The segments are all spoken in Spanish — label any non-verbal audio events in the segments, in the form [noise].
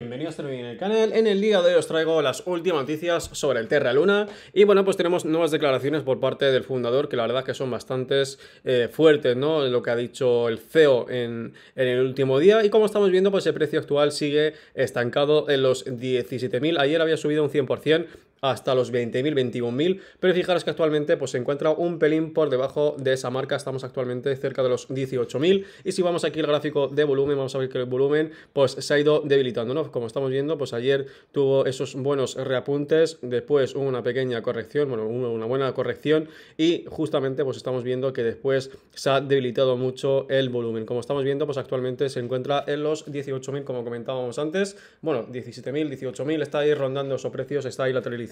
Bienvenidos en el canal, en el día de hoy os traigo las últimas noticias sobre el Terra Luna y bueno pues tenemos nuevas declaraciones por parte del fundador que la verdad que son bastantes eh, fuertes ¿no? lo que ha dicho el CEO en, en, el último día y como estamos viendo pues el precio actual sigue estancado en los 17.000, ayer había subido un 100% hasta los 20.000, 21.000, pero fijaros que actualmente pues, se encuentra un pelín por debajo de esa marca, estamos actualmente cerca de los 18.000 y si vamos aquí al gráfico de volumen, vamos a ver que el volumen pues, se ha ido debilitando, ¿no? Como estamos viendo, pues ayer tuvo esos buenos reapuntes, después hubo una pequeña corrección, bueno, una buena corrección y justamente pues estamos viendo que después se ha debilitado mucho el volumen. Como estamos viendo, pues actualmente se encuentra en los 18.000 como comentábamos antes, bueno, 17.000, 18.000, está ahí rondando esos precios, está ahí lateralizando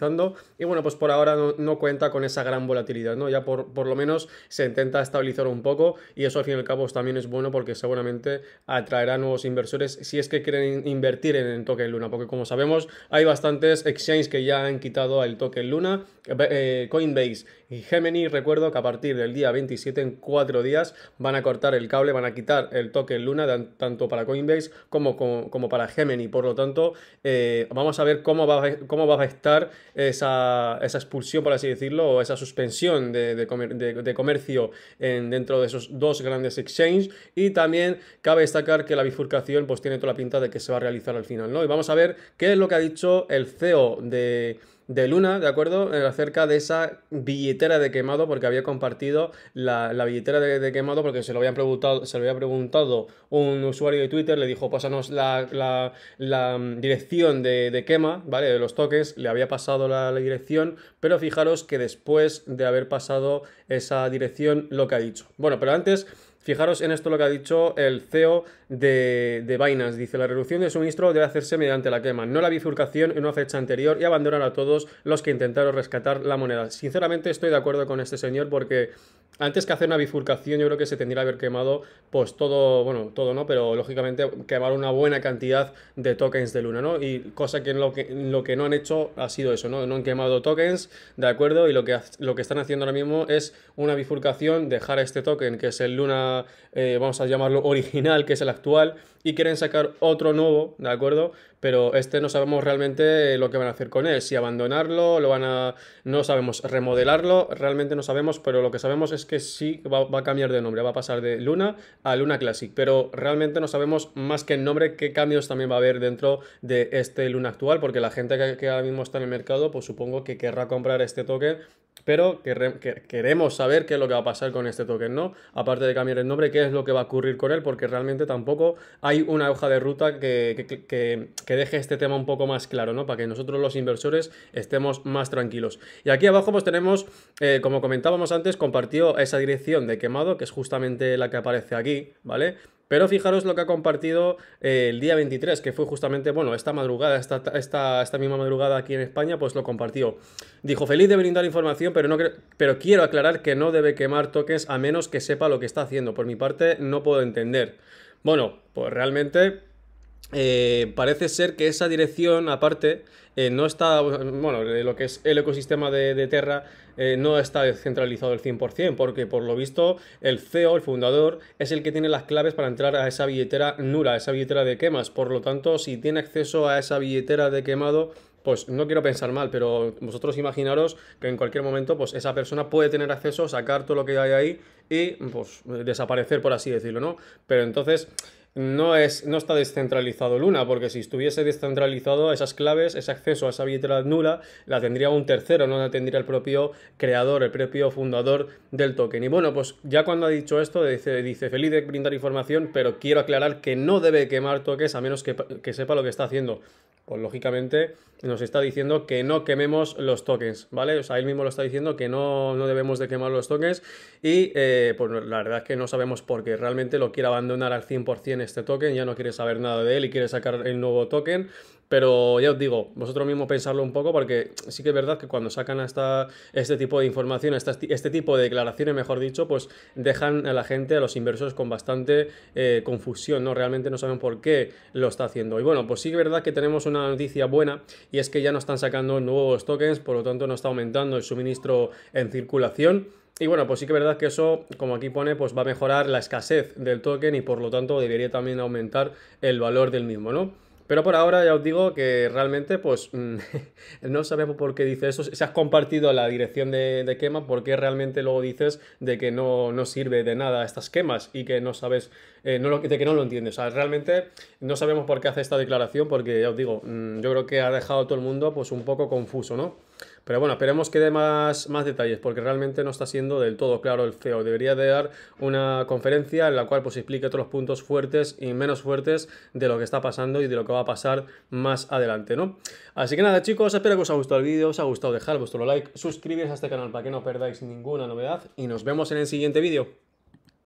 y bueno, pues por ahora no, cuenta con esa gran volatilidad, ¿no? Ya por, por, lo menos se intenta estabilizar un poco y eso al fin y al cabo también es bueno porque seguramente atraerá nuevos inversores si es que quieren invertir en el token Luna, porque como sabemos hay bastantes exchanges que ya han quitado el token Luna, eh, eh, Coinbase y Gemini, recuerdo que a partir del día 27 en cuatro días van a cortar el cable, van a quitar el token Luna tanto para Coinbase como, como, para Gemini, por lo tanto eh, vamos a ver cómo va, cómo va a estar esa, esa expulsión, por así decirlo, o esa suspensión de, comercio dentro de esos dos grandes exchanges. Y también cabe destacar que la bifurcación pues tiene toda la pinta de que se va a realizar al final, ¿no? Y vamos a ver qué es lo que ha dicho el CEO de de Luna, ¿de acuerdo? Eh, acerca de esa billetera de quemado, porque había compartido la, billetera de, quemado, porque se lo, habían preguntado, se lo había preguntado un usuario de Twitter, le dijo, pásanos la, mm, dirección de, de, quema, ¿vale? De los toques, le había pasado la, dirección, pero fijaros que después de haber pasado esa dirección, lo que ha dicho. Bueno, pero antes Fijaros en esto lo que ha dicho el CEO de, de Binance. Dice, la reducción de suministro debe hacerse mediante la quema, no la bifurcación en una fecha anterior y abandonar a todos los que intentaron rescatar la moneda. Sinceramente estoy de acuerdo con este señor porque antes que hacer una bifurcación, yo creo que se tendría que haber quemado, pues todo, bueno, todo no, pero lógicamente quemar una buena cantidad de tokens de Luna, ¿no? Y cosa que, en lo, que lo que no han hecho ha sido eso, ¿no? No han quemado tokens, ¿de acuerdo? Y lo que, lo que están haciendo ahora mismo es una bifurcación, dejar este token, que es el Luna, eh, vamos a llamarlo original, que es el actual, y quieren sacar otro nuevo, ¿de acuerdo? Pero este no sabemos realmente eh, lo que van a hacer con él, si abandonarlo, lo van a. no sabemos, remodelarlo, realmente no sabemos, pero lo que sabemos es que sí va, a cambiar de nombre, va a pasar de Luna a Luna Classic, pero realmente no sabemos más que el nombre qué cambios también va a haber dentro de este Luna actual, porque la gente que, que ahora mismo está en el mercado, pues supongo que querrá comprar este token pero que, queremos saber qué es lo que va a pasar con este token, ¿no? Aparte de cambiar el nombre, qué es lo que va a ocurrir con él, porque realmente tampoco hay una hoja de ruta que, que, deje este tema un poco más claro, ¿no? Para que nosotros los inversores estemos más tranquilos. Y aquí abajo pues tenemos, eh, como comentábamos antes, compartió esa dirección de quemado, que es justamente la que aparece aquí, ¿vale? Pero fijaros lo que ha compartido eh, el día 23, que fue justamente, bueno, esta madrugada, esta, esta, misma madrugada aquí en España, pues lo compartió. Dijo, feliz de brindar información, pero, no pero quiero aclarar que no debe quemar tokens a menos que sepa lo que está haciendo. Por mi parte, no puedo entender. Bueno, pues realmente eh, parece ser que esa dirección, aparte, eh, no está, bueno, lo que es el ecosistema de, Terra eh, no está descentralizado al 100%, porque por lo visto el CEO, el fundador, es el que tiene las claves para entrar a esa billetera nula, a esa billetera de quemas. Por lo tanto, si tiene acceso a esa billetera de quemado, pues no quiero pensar mal, pero vosotros imaginaros que en cualquier momento, pues esa persona puede tener acceso, sacar todo lo que hay ahí y, pues, desaparecer, por así decirlo, ¿no? Pero entonces no, es, no está descentralizado Luna, porque si estuviese descentralizado, esas claves, ese acceso a esa billetera nula, la tendría un tercero, no la tendría el propio creador, el propio fundador del token. Y bueno, pues ya cuando ha dicho esto, dice, dice feliz de brindar información, pero quiero aclarar que no debe quemar toques a menos que, que sepa lo que está haciendo pues lógicamente nos está diciendo que no quememos los tokens, ¿vale? O sea, él mismo lo está diciendo que no, no debemos de quemar los tokens y eh, pues la verdad es que no sabemos por qué. Realmente lo quiere abandonar al 100% este token, ya no quiere saber nada de él y quiere sacar el nuevo token pero ya os digo, vosotros mismos pensarlo un poco porque sí que es verdad que cuando sacan este tipo de información, este tipo de declaraciones, mejor dicho, pues dejan a la gente, a los inversores con bastante eh, confusión, ¿no? Realmente no saben por qué lo está haciendo. Y bueno, pues sí que es verdad que tenemos una noticia buena y es que ya no están sacando nuevos tokens, por lo tanto no está aumentando el suministro en circulación. Y bueno, pues sí que es verdad que eso, como aquí pone, pues va a mejorar la escasez del token y por lo tanto debería también aumentar el valor del mismo, ¿no? Pero por ahora ya os digo que realmente, pues, [laughs] no sabemos por qué dice eso. Si has compartido la dirección de, quema, ¿por qué realmente luego dices de que no, no sirve de nada estas quemas y que no sabes, eh, no lo, de que no lo entiendes? O sea, realmente no sabemos por qué hace esta declaración, porque ya os digo, mm, yo creo que ha dejado a todo el mundo, pues, un poco confuso, ¿no? Pero bueno, esperemos que dé más, más detalles, porque realmente no está siendo del todo claro el feo, Debería de dar una conferencia en la cual pues explique todos los puntos fuertes y menos fuertes de lo que está pasando y de lo que va a pasar más adelante, ¿no? Así que nada, chicos, espero que os haya gustado el vídeo, os ha gustado dejar vuestro like, suscribiros a este canal para que no perdáis ninguna novedad y nos vemos en el siguiente vídeo.